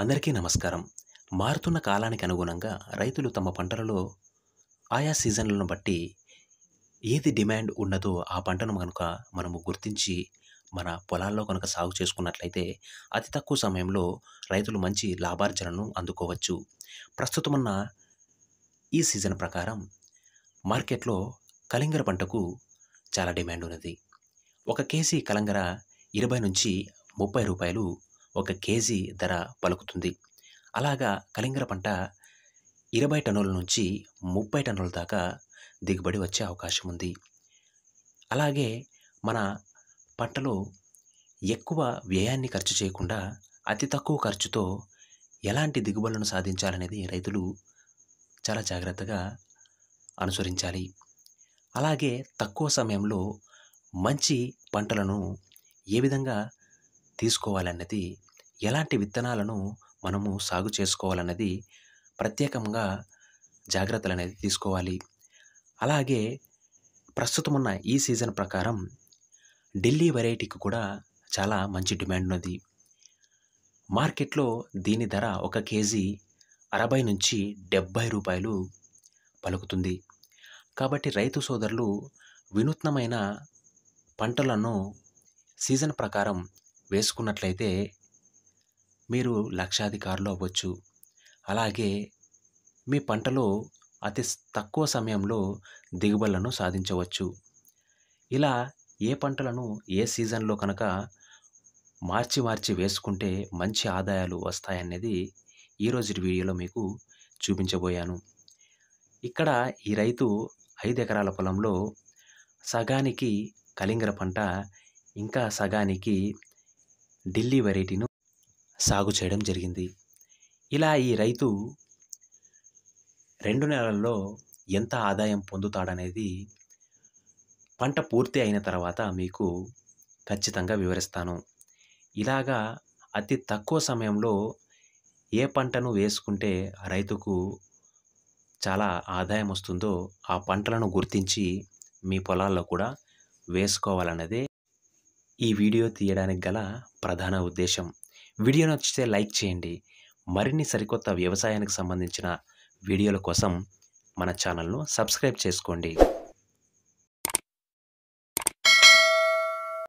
అందరికీ నమస్కారం మారుతున్న కాలానికి అనుగుణంగా రైతులు తమ పంటలలో ఆయా సీజన్లను బట్టి ఏది డిమాండ్ ఉన్నదో ఆ పంటను కనుక మనము గుర్తించి మన పొలాల్లో కనుక సాగు చేసుకున్నట్లయితే అతి తక్కువ సమయంలో రైతులు మంచి లాభార్జనను అందుకోవచ్చు ప్రస్తుతమున్న ఈ సీజన్ ప్రకారం మార్కెట్లో కలింగర పంటకు చాలా డిమాండ్ ఉన్నది ఒక కేజీ కలంగర ఇరవై నుంచి ముప్పై రూపాయలు ఒక కేజీ ధర పలుకుతుంది అలాగా కలింగర పంట ఇరవై టన్నుల నుంచి ముప్పై టన్నుల దాకా దిగుబడి వచ్చే అవకాశం ఉంది అలాగే మన పంటలో ఎక్కువ వ్యయాన్ని ఖర్చు చేయకుండా అతి తక్కువ ఖర్చుతో ఎలాంటి దిగుబడులను సాధించాలనేది రైతులు చాలా జాగ్రత్తగా అనుసరించాలి అలాగే తక్కువ సమయంలో మంచి పంటలను ఏ విధంగా తీసుకోవాలన్నది ఎలాంటి విత్తనాలను మనము సాగు చేసుకోవాలన్నది ప్రత్యేకంగా జాగ్రత్తలు అనేది తీసుకోవాలి అలాగే ప్రస్తుతం ఉన్న ఈ సీజన్ ప్రకారం ఢిల్లీ వెరైటీకి కూడా చాలా మంచి డిమాండ్ ఉన్నది మార్కెట్లో దీని ధర ఒక కేజీ అరవై నుంచి డెబ్బై రూపాయలు పలుకుతుంది కాబట్టి రైతు సోదరులు వినూత్నమైన పంటలను సీజన్ ప్రకారం వేసుకున్నట్లయితే మీరు లక్షాధికారులు అవ్వచ్చు అలాగే మీ పంటలో అతి తక్కువ సమయంలో దిగుబడులను సాధించవచ్చు ఇలా ఏ పంటలను ఏ సీజన్లో కనుక మార్చి మార్చి వేసుకుంటే మంచి ఆదాయాలు వస్తాయనేది ఈరోజు వీడియోలో మీకు చూపించబోయాను ఇక్కడ ఈ రైతు ఐదు ఎకరాల పొలంలో సగానికి కలింగర పంట ఇంకా సగానికి ఢిల్లీ వెరైటీను సాగు చేయడం జరిగింది ఇలా ఈ రైతు రెండు నెలల్లో ఎంత ఆదాయం పొందుతాడనేది పంట పూర్తి అయిన తర్వాత మీకు ఖచ్చితంగా వివరిస్తాను ఇలాగా అతి తక్కువ సమయంలో ఏ పంటను వేసుకుంటే రైతుకు చాలా ఆదాయం వస్తుందో ఆ పంటలను గుర్తించి మీ పొలాల్లో కూడా వేసుకోవాలన్నదే ఈ వీడియో తీయడానికి గల ప్రధాన ఉద్దేశం వీడియో నచ్చితే లైక్ చేయండి మరిన్ని సరికొత్త వ్యవసాయానికి సంబంధించిన వీడియోల కోసం మన ఛానల్ను సబ్స్క్రైబ్ చేసుకోండి